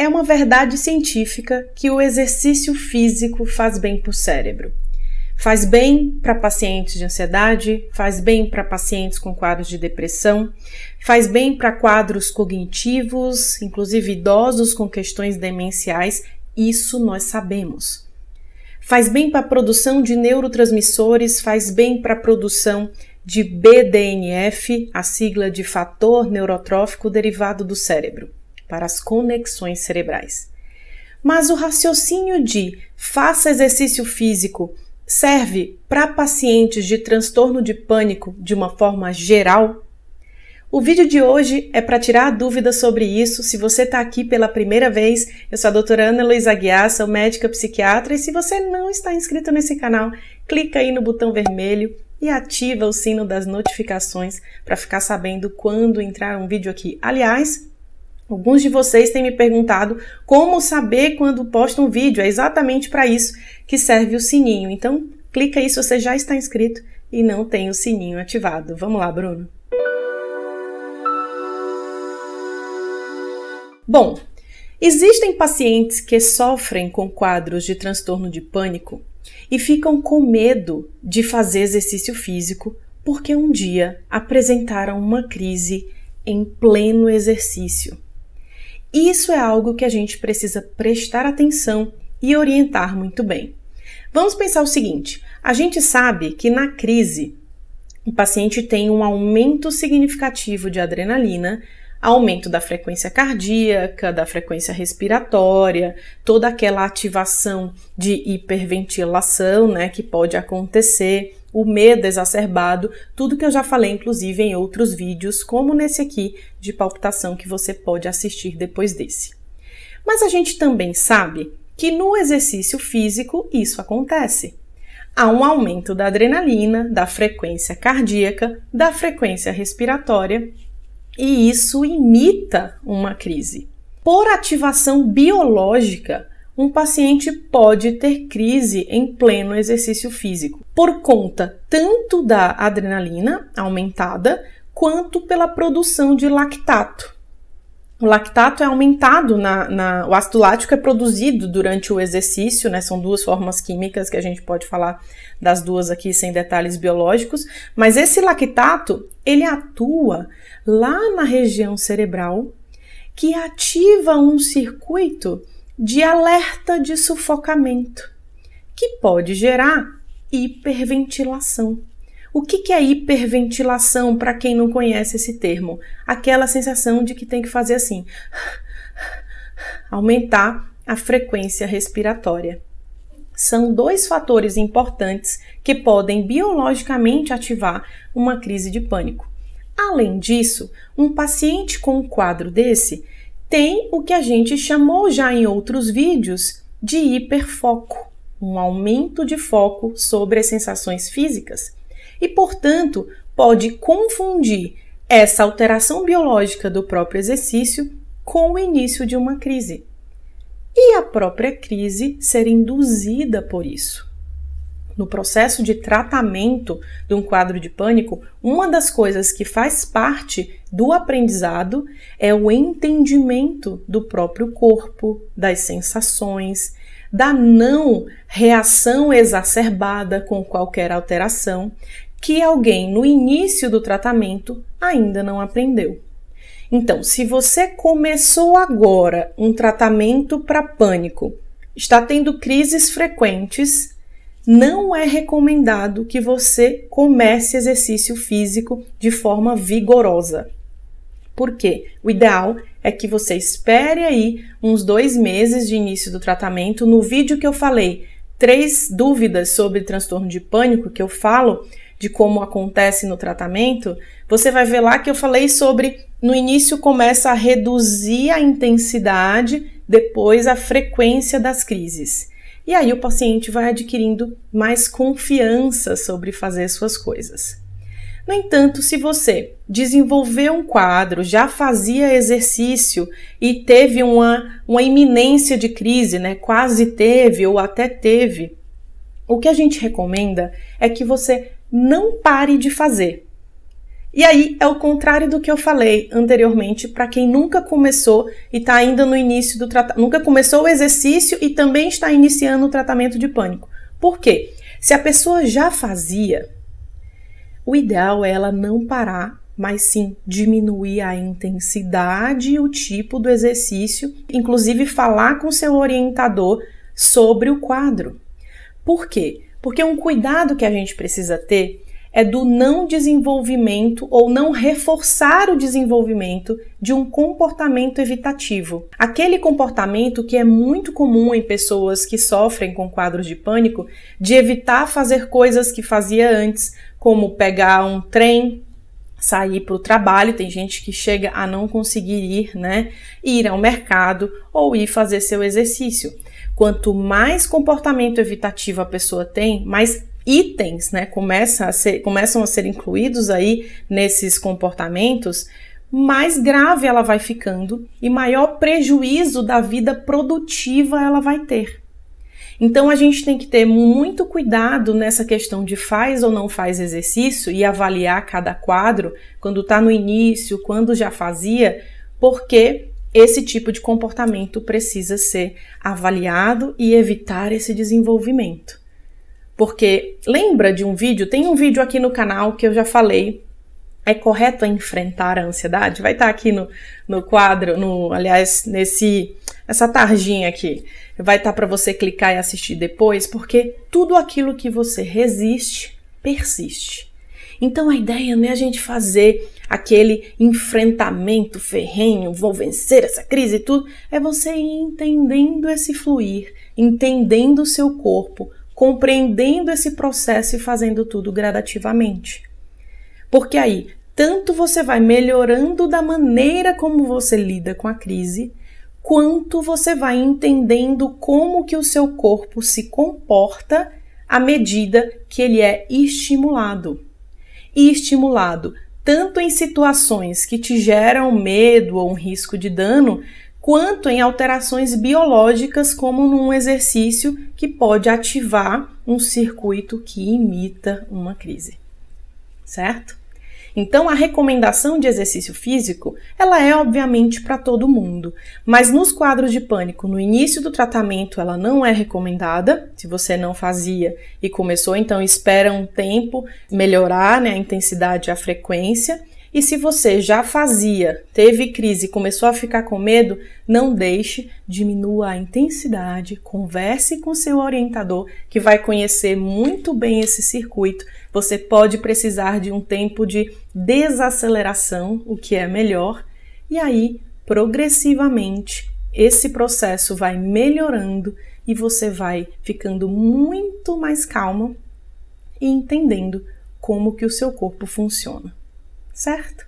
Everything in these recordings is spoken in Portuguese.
É uma verdade científica que o exercício físico faz bem para o cérebro. Faz bem para pacientes de ansiedade, faz bem para pacientes com quadros de depressão, faz bem para quadros cognitivos, inclusive idosos com questões demenciais, isso nós sabemos. Faz bem para a produção de neurotransmissores, faz bem para a produção de BDNF, a sigla de fator neurotrófico derivado do cérebro para as conexões cerebrais. Mas o raciocínio de faça exercício físico serve para pacientes de transtorno de pânico de uma forma geral? O vídeo de hoje é para tirar dúvidas sobre isso. Se você está aqui pela primeira vez, eu sou a doutora Ana Luísa Aguiar, sou médica psiquiatra, e se você não está inscrito nesse canal, clica aí no botão vermelho e ativa o sino das notificações para ficar sabendo quando entrar um vídeo aqui. Aliás, Alguns de vocês têm me perguntado como saber quando posto um vídeo. É exatamente para isso que serve o sininho. Então, clica aí se você já está inscrito e não tem o sininho ativado. Vamos lá, Bruno. Bom, existem pacientes que sofrem com quadros de transtorno de pânico e ficam com medo de fazer exercício físico porque um dia apresentaram uma crise em pleno exercício. Isso é algo que a gente precisa prestar atenção e orientar muito bem. Vamos pensar o seguinte: a gente sabe que na crise o paciente tem um aumento significativo de adrenalina, aumento da frequência cardíaca, da frequência respiratória, toda aquela ativação de hiperventilação, né, que pode acontecer o medo exacerbado, tudo que eu já falei, inclusive, em outros vídeos, como nesse aqui de palpitação que você pode assistir depois desse. Mas a gente também sabe que no exercício físico isso acontece. Há um aumento da adrenalina, da frequência cardíaca, da frequência respiratória, e isso imita uma crise. Por ativação biológica, um paciente pode ter crise em pleno exercício físico, por conta tanto da adrenalina aumentada quanto pela produção de lactato. O lactato é aumentado na, na, O ácido lático é produzido durante o exercício, né? São duas formas químicas que a gente pode falar das duas aqui sem detalhes biológicos. Mas esse lactato, ele atua lá na região cerebral que ativa um circuito de alerta de sufocamento, que pode gerar hiperventilação. O que, é hiperventilação para quem não conhece esse termo? Aquela sensação de que tem que fazer assim, aumentar a frequência respiratória. São dois fatores importantes que podem biologicamente ativar uma crise de pânico. Além disso, um paciente com um quadro desse, tem o que a gente chamou já em outros vídeos de hiperfoco, um aumento de foco sobre as sensações físicas, e, portanto, pode confundir essa alteração biológica do próprio exercício com o início de uma crise. E a própria crise ser induzida por isso no processo de tratamento de um quadro de pânico, uma das coisas que faz parte do aprendizado é o entendimento do próprio corpo, das sensações, da não reação exacerbada com qualquer alteração que alguém no início do tratamento ainda não aprendeu. Então, se você começou agora um tratamento para pânico, está tendo crises frequentes, não é recomendado que você comece exercício físico de forma vigorosa. Por quê? O ideal é que você espere aí uns dois meses de início do tratamento. No vídeo que eu falei, três dúvidas sobre transtorno de pânico, que eu falo de como acontece no tratamento, você vai ver lá que eu falei sobre no início começa a reduzir a intensidade, depois a frequência das crises. E aí o paciente vai adquirindo mais confiança sobre fazer suas coisas. No entanto, se você desenvolveu um quadro, já fazia exercício e teve uma, uma iminência de crise, né? quase teve ou até teve, o que a gente recomenda é que você não pare de fazer, e aí é o contrário do que eu falei anteriormente para quem nunca começou e está ainda no início do tratamento, nunca começou o exercício e também está iniciando o tratamento de pânico. Por quê? Se a pessoa já fazia, o ideal é ela não parar, mas sim diminuir a intensidade e o tipo do exercício, inclusive falar com seu orientador sobre o quadro. Por quê? Porque um cuidado que a gente precisa ter é do não desenvolvimento ou não reforçar o desenvolvimento de um comportamento evitativo. Aquele comportamento que é muito comum em pessoas que sofrem com quadros de pânico, de evitar fazer coisas que fazia antes, como pegar um trem, sair para o trabalho, tem gente que chega a não conseguir ir, né? Ir ao mercado ou ir fazer seu exercício. Quanto mais comportamento evitativo a pessoa tem, mais itens, né, começam a ser, começam a ser incluídos aí nesses comportamentos, mais grave ela vai ficando e maior prejuízo da vida produtiva ela vai ter. Então a gente tem que ter muito cuidado nessa questão de faz ou não faz exercício e avaliar cada quadro quando está no início, quando já fazia, porque esse tipo de comportamento precisa ser avaliado e evitar esse desenvolvimento. Porque lembra de um vídeo? Tem um vídeo aqui no canal que eu já falei. É correto enfrentar a ansiedade? Vai estar tá aqui no, no quadro, no, aliás, nesse essa tarjinha aqui. Vai estar tá para você clicar e assistir depois, porque tudo aquilo que você resiste persiste. Então a ideia não é a gente fazer aquele enfrentamento ferrenho, vou vencer essa crise e tudo, é você ir entendendo esse fluir, entendendo o seu corpo, compreendendo esse processo e fazendo tudo gradativamente. Porque aí, tanto você vai melhorando da maneira como você lida com a crise, quanto você vai entendendo como que o seu corpo se comporta à medida que ele é estimulado. E estimulado tanto em situações que te geram medo ou um risco de dano, quanto em alterações biológicas, como num exercício que pode ativar um circuito que imita uma crise. Certo? Então a recomendação de exercício físico, ela é obviamente para todo mundo, mas nos quadros de pânico, no início do tratamento, ela não é recomendada. Se você não fazia e começou, então espera um tempo melhorar, né, a intensidade e a frequência e se você já fazia, teve crise, começou a ficar com medo, não deixe, diminua a intensidade, converse com seu orientador que vai conhecer muito bem esse circuito. Você pode precisar de um tempo de desaceleração, o que é melhor, e aí, progressivamente, esse processo vai melhorando e você vai ficando muito mais calmo e entendendo como que o seu corpo funciona certo?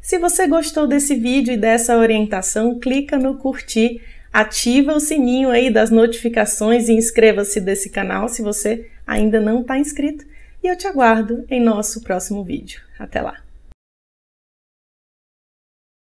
Se você gostou desse vídeo e dessa orientação, clica no curtir, ativa o sininho aí das notificações e inscreva-se desse canal se você ainda não está inscrito. E eu te aguardo em nosso próximo vídeo. Até lá!